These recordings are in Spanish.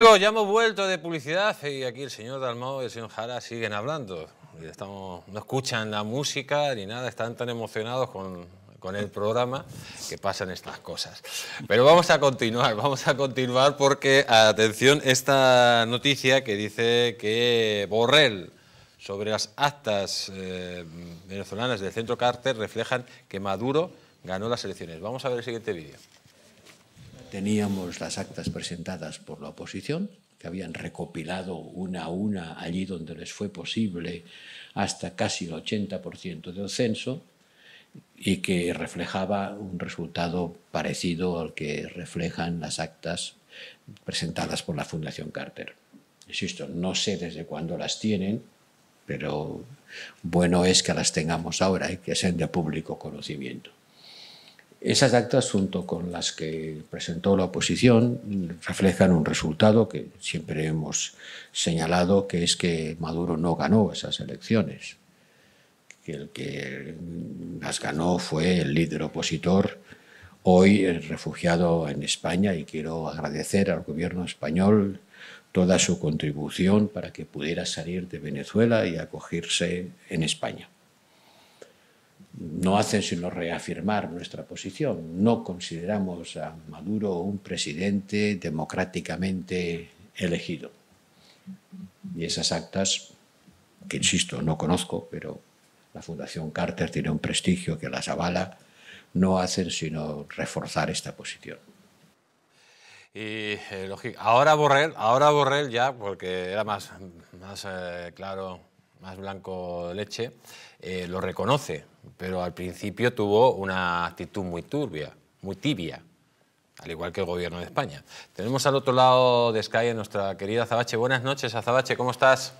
ya hemos vuelto de publicidad y aquí el señor Dalmau y el señor Jara siguen hablando. no escuchan la música ni nada, están tan emocionados con, el programa que pasan estas cosas. Pero vamos a continuar, vamos a continuar porque, atención, esta noticia que dice que Borrell sobre las actas eh, venezolanas del centro Carter reflejan que Maduro ganó las elecciones. Vamos a ver el siguiente vídeo teníamos las actas presentadas por la oposición, que habían recopilado una a una allí donde les fue posible hasta casi el 80% del censo y que reflejaba un resultado parecido al que reflejan las actas presentadas por la Fundación Carter. Insisto, no sé desde cuándo las tienen, pero bueno es que las tengamos ahora y que sean de público conocimiento. Esas actas, junto con las que presentó la oposición, reflejan un resultado que siempre hemos señalado, que es que Maduro no ganó esas elecciones, que el que las ganó fue el líder opositor, hoy refugiado en España, y quiero agradecer al gobierno español toda su contribución para que pudiera salir de Venezuela y acogerse en España no hacen sino reafirmar nuestra posición. No consideramos a Maduro un presidente democráticamente elegido. Y esas actas, que insisto, no conozco, pero la Fundación Carter tiene un prestigio que las avala, no hacen sino reforzar esta posición. Y eh, ahora Borrell, ahora Borrell ya, porque era más, más eh, claro, más blanco leche, eh, lo reconoce pero al principio tuvo una actitud muy turbia, muy tibia, al igual que el gobierno de España. Tenemos al otro lado de Sky nuestra querida Azabache. Buenas noches, Azabache, ¿cómo estás?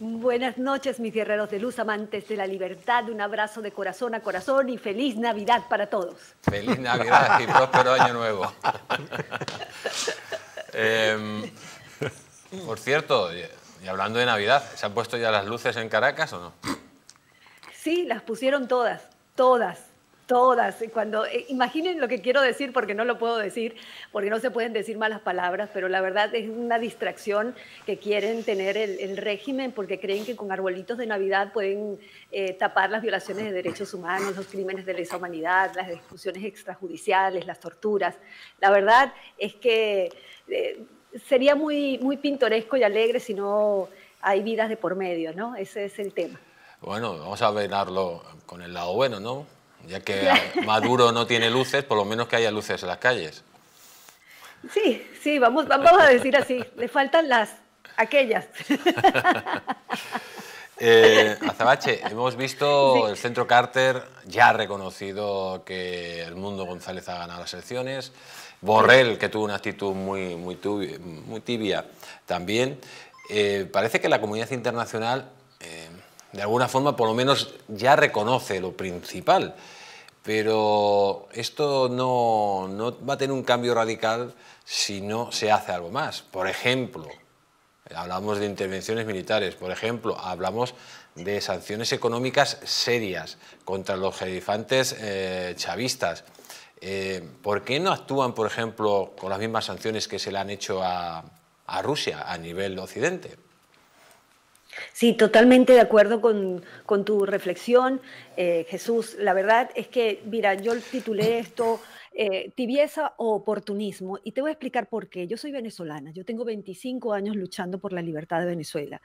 Buenas noches, mis guerreros de luz, amantes de la libertad. Un abrazo de corazón a corazón y feliz Navidad para todos. Feliz Navidad y próspero año nuevo. Em, por cierto, y hablando de Navidad, ¿se han puesto ya las luces en Caracas o no? Sí, las pusieron todas, todas todas. Cuando eh, imaginen lo que quiero decir porque no lo puedo decir, porque no se pueden decir malas palabras, pero la verdad es una distracción que quieren tener el, régimen porque creen que con arbolitos de Navidad pueden eh, tapar las violaciones de derechos humanos, los crímenes de lesa humanidad, las discusiones extrajudiciales, las torturas. La verdad es que eh, sería muy muy pintoresco y alegre si no hay vidas de por medio, ¿no? Ese es el tema. Bueno, vamos a verlo con el lado bueno, ¿no? Ya que Maduro no tiene luces, por lo menos que haya luces en las calles. Sí, sí, vamos, vamos a decir así, le faltan las aquellas. Eh, Azabache, hemos visto el Centro Carter ya ha reconocido que el mundo González ha ganado las elecciones. Borrell, que tuvo una actitud muy, muy, tibia, también. Eh, parece que la comunidad internacional eh, de alguna forma por lo menos ya reconoce lo principal. Pero esto no, va a tener un cambio radical si no se hace algo más. Por ejemplo, hablamos de intervenciones militares, por ejemplo, hablamos de sanciones económicas serias contra los jerifantes eh, chavistas. Eh, ¿Por qué no actúan, por ejemplo, con las mismas sanciones que se le han hecho a, a Rusia a nivel occidente? Sí, totalmente de acuerdo con, tu reflexión, eh, Jesús. La verdad es que, mira, yo titulé esto eh, tibieza o oportunismo y te voy a explicar por qué. Yo soy venezolana, yo tengo 25 años luchando por la libertad de Venezuela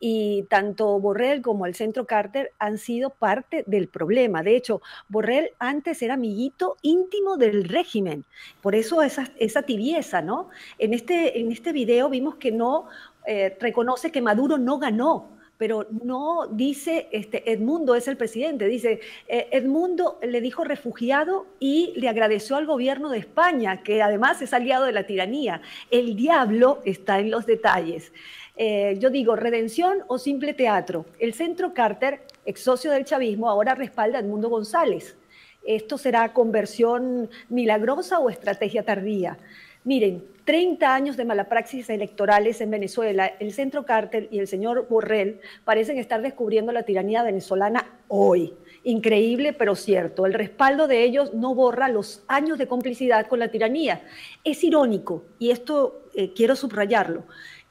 y tanto Borrell como el Centro Carter han sido parte del problema. De hecho, Borrell antes era amiguito íntimo del régimen, por eso esa, esa tibieza, ¿no? En este, en este video vimos que no eh, reconoce que Maduro no ganó, pero no dice este, Edmundo es el presidente, dice eh, Edmundo le dijo refugiado y le agradeció al gobierno de España, que además es aliado de la tiranía. El diablo está en los detalles. Eh, yo digo, redención o simple teatro. El centro Carter, ex socio del chavismo, ahora respalda a Edmundo González. ¿Esto será conversión milagrosa o estrategia tardía? Miren, 30 años de mala praxis electorales en Venezuela, el centro cártel y el señor Borrell parecen estar descubriendo la tiranía venezolana hoy. Increíble, pero cierto. El respaldo de ellos no borra los años de complicidad con la tiranía. Es irónico, y esto eh, quiero subrayarlo,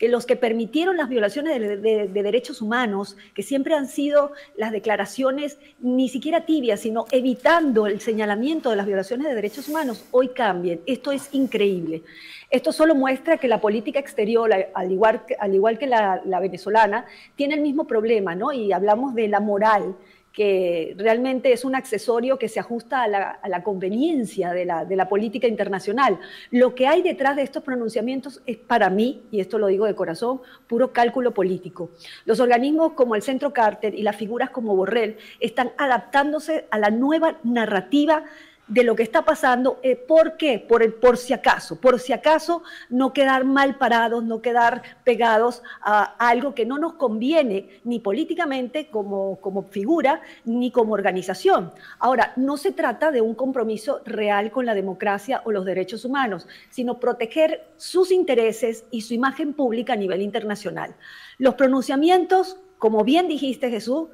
que los que permitieron las violaciones de, derechos humanos, que siempre han sido las declaraciones ni siquiera tibias, sino evitando el señalamiento de las violaciones de derechos humanos, hoy cambien. Esto es increíble. Esto solo muestra que la política exterior, al igual, al igual que la, la venezolana, tiene el mismo problema, ¿no? Y hablamos de la moral que realmente es un accesorio que se ajusta a la, conveniencia de la, de la, política internacional. Lo que hay detrás de estos pronunciamientos es para mí, y esto lo digo de corazón, puro cálculo político. Los organismos como el Centro Carter y las figuras como Borrell están adaptándose a la nueva narrativa de lo que está pasando. Eh, ¿Por qué? Por, el, por si acaso, por si acaso no quedar mal parados, no quedar pegados a, algo que no nos conviene ni políticamente como, como figura ni como organización. Ahora, no se trata de un compromiso real con la democracia o los derechos humanos, sino proteger sus intereses y su imagen pública a nivel internacional. Los pronunciamientos, como bien dijiste Jesús,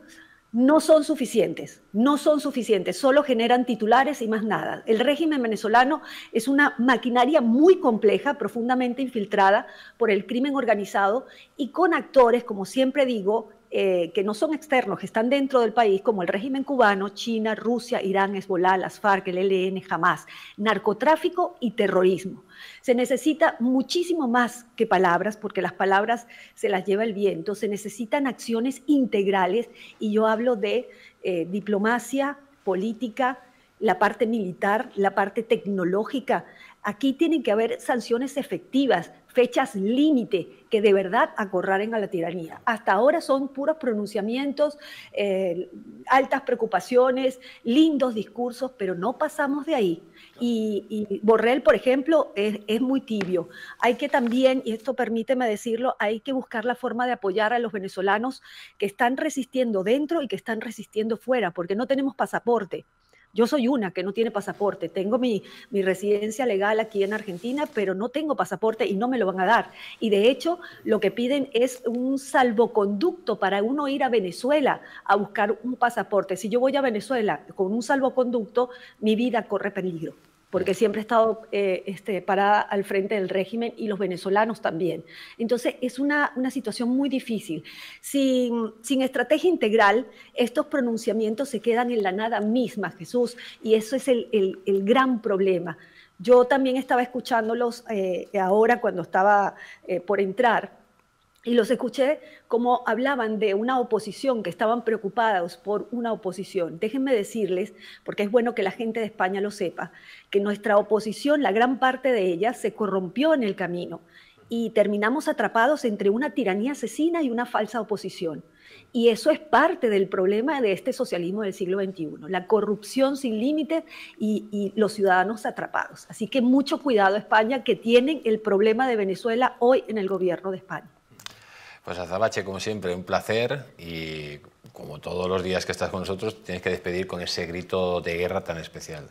no son suficientes, no son suficientes, solo generan titulares y más nada. El régimen venezolano es una maquinaria muy compleja, profundamente infiltrada por el crimen organizado y con actores, como siempre digo, eh, que no son externos, que están dentro del país, como el régimen cubano, China, Rusia, Irán, Hezbollah, las FARC, el ELN, jamás. Narcotráfico y terrorismo. Se necesita muchísimo más que palabras, porque las palabras se las lleva el viento. Se necesitan acciones integrales y yo hablo de eh, diplomacia, política, la parte militar, la parte tecnológica. Aquí tienen que haber sanciones efectivas, fechas límite que de verdad acorraren a la tiranía. Hasta ahora son puros pronunciamientos, eh, altas preocupaciones, lindos discursos, pero no pasamos de ahí. Y, Borrell, por ejemplo, es, es, muy tibio. Hay que también, y esto permíteme decirlo, hay que buscar la forma de apoyar a los venezolanos que están resistiendo dentro y que están resistiendo fuera, porque no tenemos pasaporte. Yo soy una que no tiene pasaporte, tengo mi, mi residencia legal aquí en Argentina, pero no tengo pasaporte y no me lo van a dar. Y de hecho, lo que piden es un salvoconducto para uno ir a Venezuela a buscar un pasaporte. Si yo voy a Venezuela con un salvoconducto, mi vida corre peligro porque siempre he estado eh, este, parada al frente del régimen y los venezolanos también. Entonces, es una, una situación muy difícil. Sin, estrategia integral, estos pronunciamientos se quedan en la nada misma, Jesús, y eso es el, gran problema. Yo también estaba escuchándolos eh, ahora cuando estaba eh, por entrar y los escuché como hablaban de una oposición, que estaban preocupados por una oposición. Déjenme decirles, porque es bueno que la gente de España lo sepa, que nuestra oposición, la gran parte de ella, se corrompió en el camino y terminamos atrapados entre una tiranía asesina y una falsa oposición. Y eso es parte del problema de este socialismo del siglo XXI, la corrupción sin límites y, y, los ciudadanos atrapados. Así que mucho cuidado España, que tienen el problema de Venezuela hoy en el gobierno de España. Pues Azabache, como siempre, un placer y como todos los días que estás con nosotros, tienes que despedir con ese grito de guerra tan especial.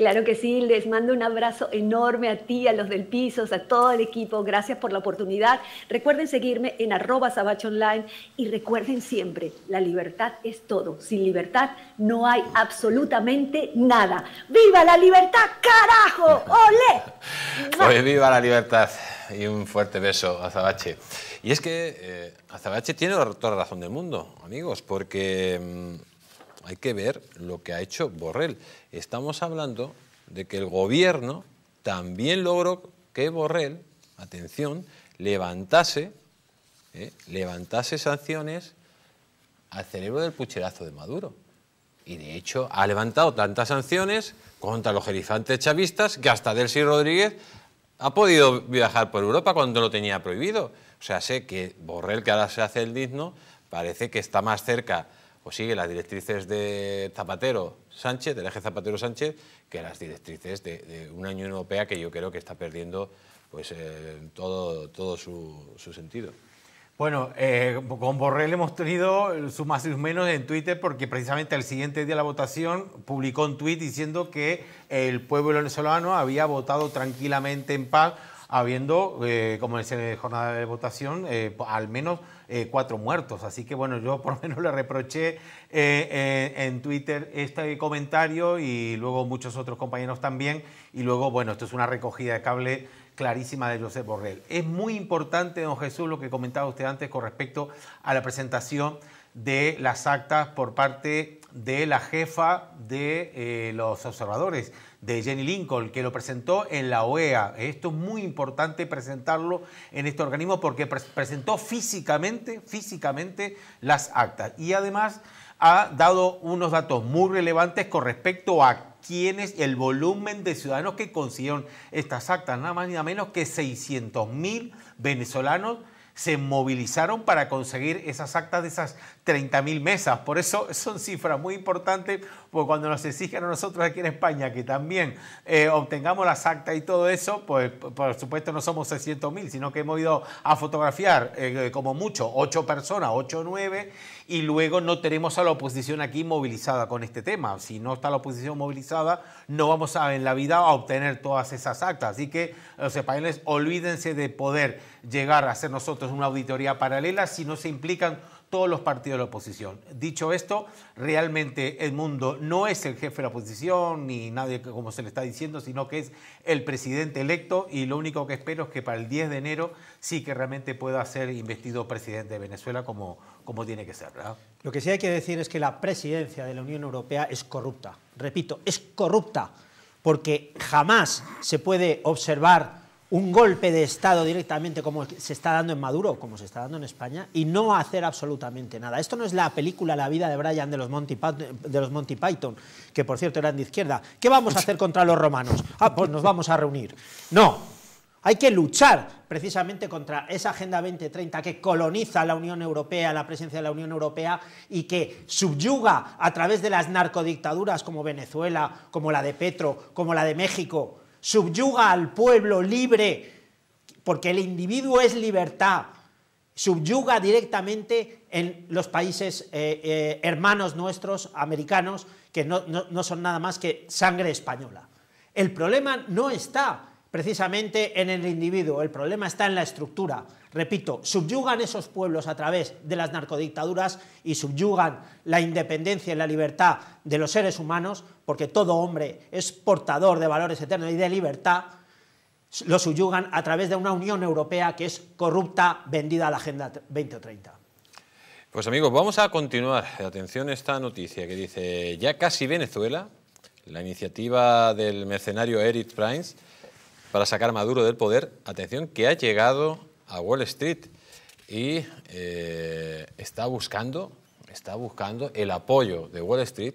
Claro que sí, les mando un abrazo enorme a ti, a los del PISO, a todo el equipo. Gracias por la oportunidad. Recuerden seguirme en arroba online y recuerden siempre, la libertad es todo. Sin libertad no hay absolutamente nada. ¡Viva la libertad, carajo! ¡Ole! Pues viva la libertad y un fuerte beso a Zabache. Y es que eh, Azabache tiene toda la razón del mundo, amigos, porque... Mm, hay que ver lo que ha hecho Borrell. Estamos hablando de que el gobierno también logró que Borrell, atención, levantase, ¿eh? levantase sanciones al cerebro del pucherazo de Maduro. Y de hecho ha levantado tantas sanciones contra los jerifantes chavistas que hasta Delcy Rodríguez ha podido viajar por Europa cuando lo tenía prohibido. O sea, sé que Borrell, que ahora se hace el digno, parece que está más cerca o pues sigue las directrices de Zapatero Sánchez, del eje Zapatero Sánchez, que las directrices de, una Unión Europea que yo creo que está perdiendo pues, eh, todo, su, sentido. Bueno, eh, con Borrell hemos tenido su más y sus menos en Twitter porque precisamente el siguiente día de la votación publicó un tuit diciendo que el pueblo venezolano había votado tranquilamente en paz habiendo, eh, como decía en la jornada de votación, eh, al menos eh, cuatro muertos. Así que bueno, yo por lo menos le reproché en Twitter este comentario y luego muchos otros compañeros también. Y luego, bueno, esto es una recogida de cable clarísima de Josep Borrell. Es muy importante, don Jesús, lo que comentaba usted antes con respecto a la presentación de las actas por parte de la jefa de los observadores de Jenny Lincoln, que lo presentó en la OEA. Esto es muy importante presentarlo en este organismo porque presentó físicamente, físicamente las actas. Y además ha dado unos datos muy relevantes con respecto a quiénes, el volumen de ciudadanos que consiguieron estas actas, nada más ni nada menos que 600.000 venezolanos se movilizaron para conseguir esas actas de esas 30.000 mesas. Por eso son cifras muy importantes, porque cuando nos exigen a nosotros aquí en España que también eh, obtengamos las actas y todo eso, pues por supuesto no somos 600.000, sino que hemos ido a fotografiar eh, como mucho 8 personas, 8 o 9, y luego no tenemos a la oposición aquí movilizada con este tema. Si no está la oposición movilizada, no vamos a en la vida a obtener todas esas actas. Así que los españoles olvídense de poder llegar a hacer nosotros una auditoría paralela si no se implican todos los partidos de la oposición. Dicho esto, realmente el mundo no es el jefe de la oposición ni nadie como se le está diciendo, sino que es el presidente electo y lo único que espero es que para el 10 de enero sí que realmente pueda ser investido presidente de Venezuela como, como tiene que ser. Lo que sí hay que decir es que la presidencia de la Unión Europea es corrupta. Repito, es corrupta porque jamás se puede observar un golpe de Estado directamente como se está dando en Maduro, como se está dando en España, y no hacer absolutamente nada. Esto no es la película La vida de Brian de los Monty, de los Monty Python, que por cierto eran de izquierda. ¿Qué vamos a hacer contra los romanos? Ah, pues nos vamos a reunir. No, hay que luchar precisamente contra esa Agenda 2030 que coloniza la Unión Europea, la presencia de la Unión Europea y que subyuga a través de las narcodictaduras como Venezuela, como la de Petro, como la de México, subyuga al pueblo libre, porque el individuo es libertad, subyuga directamente en los países eh, eh, hermanos nuestros, americanos, que no son nada más que sangre española. El problema no está precisamente en el individuo, el problema está en la estructura. Repito, subyugan esos pueblos a través de las narcodictaduras y subyugan la independencia y la libertad de los seres humanos, porque todo hombre es portador de valores eternos y de libertad, lo subyugan a través de una Unión Europea que es corrupta, vendida a la Agenda 2030. Pues amigos, vamos a continuar. Atención a esta noticia que dice, ya casi Venezuela, la iniciativa del mercenario Eric Prince, para sacar a Maduro del poder, atención, que ha llegado a Wall Street y eh, está, buscando, está buscando el apoyo de Wall Street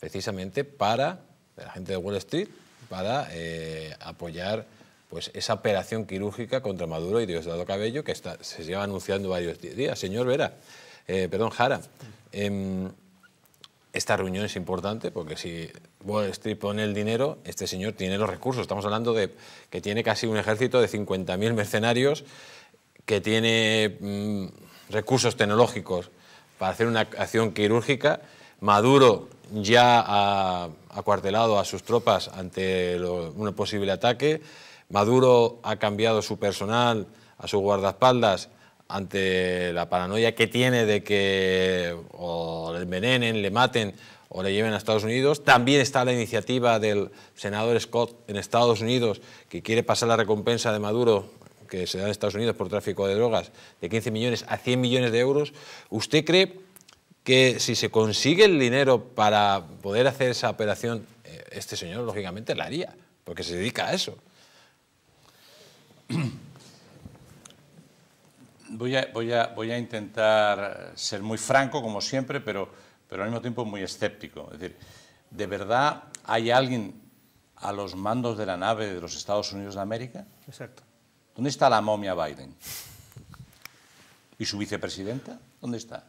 precisamente para, de la gente de Wall Street, para eh, apoyar pues, esa operación quirúrgica contra Maduro y Diosdado Cabello que está, se lleva anunciando varios días. Señor Vera, eh, perdón, Jara. Em, esta reunión es importante porque si Wall Street pone el dinero, este señor tiene los recursos. Estamos hablando de que tiene casi un ejército de 50.000 mercenarios, que tiene mm, recursos tecnológicos para hacer una acción quirúrgica. Maduro ya ha acuartelado a sus tropas ante un posible ataque. Maduro ha cambiado su personal, a sus guardaespaldas ante la paranoia que tiene de que o le envenenen, le maten o le lleven a Estados Unidos. También está la iniciativa del senador Scott en Estados Unidos, que quiere pasar la recompensa de Maduro, que se da en Estados Unidos por tráfico de drogas, de 15 millones a 100 millones de euros. ¿Usted cree que si se consigue el dinero para poder hacer esa operación, eh, este señor lógicamente la haría, porque se dedica a eso? voy a, intentar ser muy franco, como siempre, pero, pero al mismo tiempo muy escéptico. Es decir, ¿de verdad hay alguien a los mandos de la nave de los Estados Unidos de América? Exacto. ¿Dónde está la momia Biden? ¿Y su vicepresidenta? ¿Dónde está?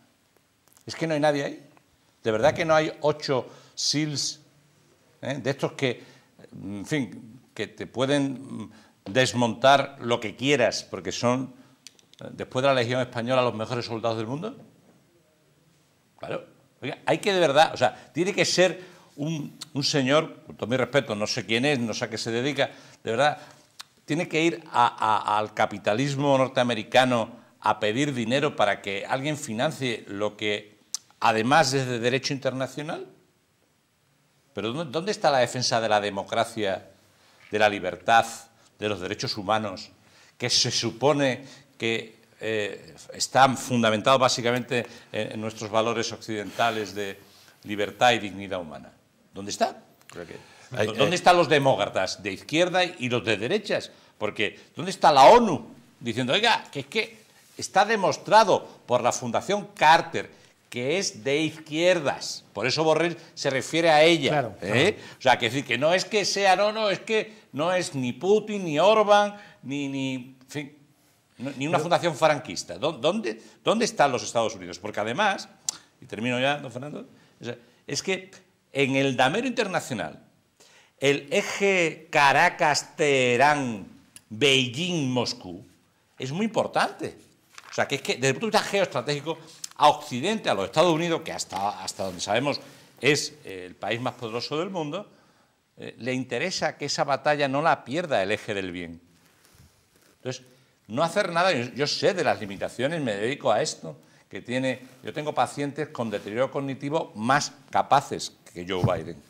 Es que no hay nadie ahí. ¿De verdad que no hay ocho SEALs ¿eh? de estos que, en fin, que te pueden mm, desmontar lo que quieras, porque son después de la Legión Española, los mejores soldados del mundo? Claro. Oiga, hay que de verdad, o sea, tiene que ser un, señor, con todo mi respeto, no sé quién es, no sé a qué se dedica, de verdad, tiene que ir al capitalismo norteamericano a pedir dinero para que alguien financie lo que además es de derecho internacional. Pero ¿dónde está la defensa de la democracia, de la libertad, de los derechos humanos, que se supone que eh, están fundamentados básicamente en nuestros valores occidentales de libertad y dignidad humana. ¿Dónde está? ¿Dónde eh. están los demócratas de izquierda y los de derechas? Porque ¿dónde está la ONU diciendo, oiga, que es que está demostrado por la Fundación Carter que es de izquierdas. Por eso Borrell se refiere a ella. ¿eh? O sea, que decir que no es que sea, no, no, es que no es ni Putin, ni Orban, ni, ni ni una fundación franquista. ¿Dónde, ¿Dónde están los Estados Unidos? Porque además, y termino ya, don Fernando, es que en el damero internacional, el eje caracas terán beijing moscú es muy importante. O sea, que es que desde el punto de vista geoestratégico, a Occidente, a los Estados Unidos, que hasta, hasta donde sabemos es eh, el país más poderoso del mundo, eh, le interesa que esa batalla no la pierda el eje del bien. Entonces, no hacer nada, yo, sé de las limitaciones, me dedico a esto, que tiene, yo tengo pacientes con deterioro cognitivo más capaces que Joe Biden.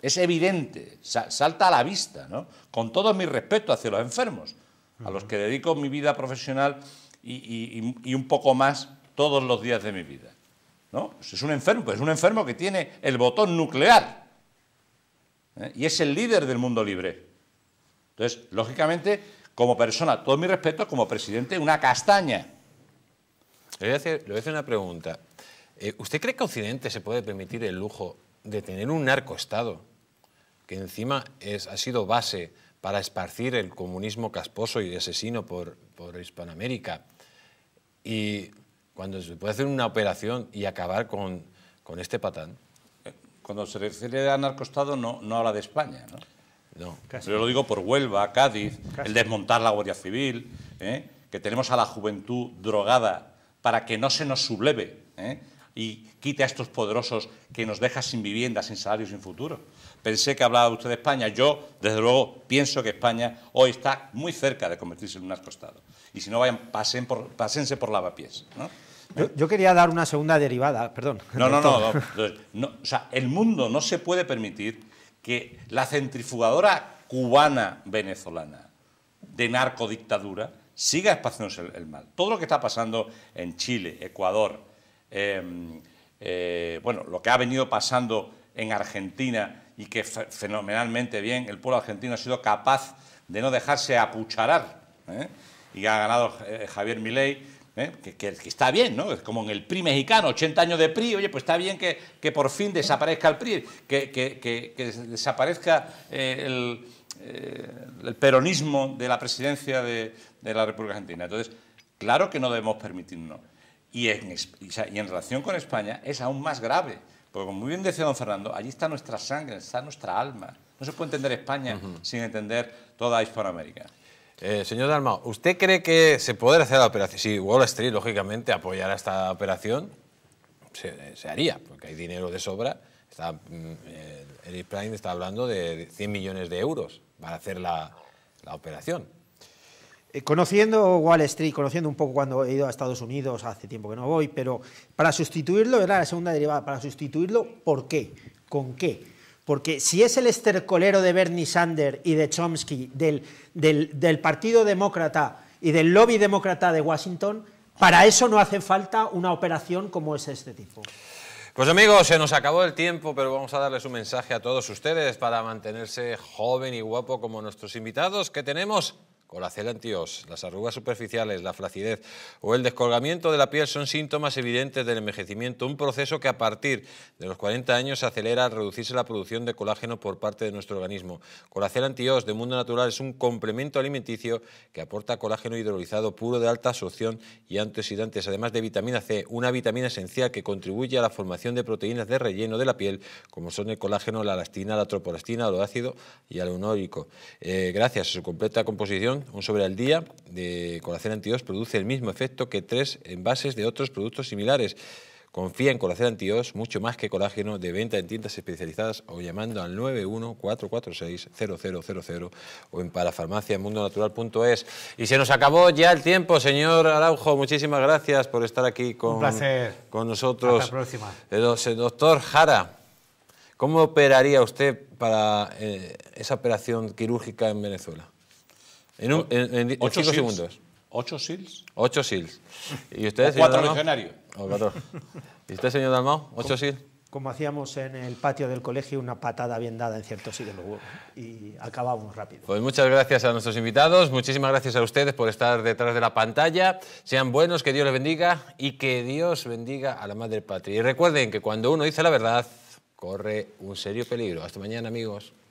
Es evidente, salta a la vista, ¿no? Con todo mi respeto hacia los enfermos, a los que dedico mi vida profesional y, un poco más todos los días de mi vida. ¿no? Pues es un enfermo, pues es un enfermo que tiene el botón nuclear. ¿eh? Y es el líder del mundo libre. Entonces, lógicamente, como persona, todo mi respeto, como presidente, una castaña. Le voy a hacer, una pregunta. Eh, ¿Usted cree que Occidente se puede permitir el lujo de tener un narcoestado que encima ha sido base para esparcir el comunismo casposo y asesino por, por Hispanoamérica? Y cuando se puede hacer una operación y acabar con, con este patán. Eh, cuando se refiere a narcoestado no, no habla de España, ¿no? No, lo digo por Huelva, Cádiz, el desmontar la Guardia Civil, ¿eh? que tenemos a la juventud drogada para que no se nos subleve ¿eh? y quite a estos poderosos que nos deja sin vivienda, sin salario, sin futuro. Pensé que hablaba usted de España. Yo, desde luego, pienso que España hoy está muy cerca de convertirse en un ascostado. Y si no, vayan, pasen por, pasense por lavapiés. Yo, quería dar una segunda derivada, perdón. no, no, no, no. O sea, el mundo no se puede permitir que la centrifugadora cubana-venezolana de narcodictadura siga espaciándose el, mal. Todo lo que está pasando en Chile, Ecuador, em, eh, bueno, lo que ha venido pasando en Argentina y que fenomenalmente bien el pueblo argentino ha sido capaz de no dejarse apucharar. ¿eh? Y ha ganado eh, Javier Milei ¿eh? que, está bien, ¿no? Es como en el PRI mexicano, 80 años de PRI, oye, pues está bien que, por fin desaparezca el PRI, que, desaparezca eh, eh, el, peronismo de la presidencia de, la República Argentina. Entonces, claro que no debemos permitirnos. Y en, relación con España es aún más grave, porque como muy bien decía don Fernando, allí está nuestra sangre, está nuestra alma. No se puede entender España sin entender toda Hispanoamérica. Eh, señor Dalmao, ¿usted cree que se podrá hacer la operación? Si Wall Street, lógicamente, apoyara esta operación, se, haría, porque hay dinero de sobra. Está, mm, eh, Prime está hablando de 100 millones de euros para hacer la, operación. Eh, conociendo Wall Street, conociendo un poco cuando he ido a Estados Unidos, hace tiempo que no voy, pero para sustituirlo, era la segunda derivada, para sustituirlo, ¿por qué? ¿Con qué? Porque si es el estercolero de Bernie Sanders y de Chomsky, del, Partido Demócrata y del lobby demócrata de Washington, para eso no hace falta una operación como es este tipo. Pues amigos, se nos acabó el tiempo, pero vamos a darles un mensaje a todos ustedes para mantenerse joven y guapo como nuestros invitados que tenemos coracel antios, las arrugas superficiales, la flacidez o el descolgamiento de la piel son síntomas evidentes del envejecimiento, un proceso que a partir de los 40 años se acelera al reducirse la producción de colágeno por parte de nuestro organismo. Colacel antios de Mundo Natural es un complemento alimenticio que aporta colágeno hidrolizado puro de alta absorción y antioxidantes, además de vitamina C, una vitamina esencial que contribuye a la formación de proteínas de relleno de la piel, como son el colágeno, la elastina, la troporastina, el ácido y el eh, gracias a su completa composición un sobre al día de anti Antios produce el mismo efecto que tres envases de otros productos similares. Confía en anti Antios, mucho más que colágeno de venta en tiendas especializadas o llamando al 914460000 o en mundonatural.es Y se nos acabó ya el tiempo, señor Araujo. Muchísimas gracias por estar aquí con, con nosotros. Hasta la próxima. El eh, doctor Jara, ¿cómo operaría usted para eh, esa operación quirúrgica en Venezuela? En, ocho cinco segundos. ¿Ocho Sils? Ocho Sils. ¿Y usted, señor cuatro legionarios. ¿Y usted, señor Dalmau? ¿Ocho Sils? Como hacíamos en el patio del colegio, una patada bien dada en cierto sitio y acabamos rápido. Pues muchas gracias a nuestros invitados, muchísimas gracias a ustedes por estar detrás de la pantalla. Sean buenos, que Dios les bendiga y que Dios bendiga a la Madre Patria. Y recuerden que cuando uno dice la verdad, corre un serio peligro. Hasta mañana, amigos.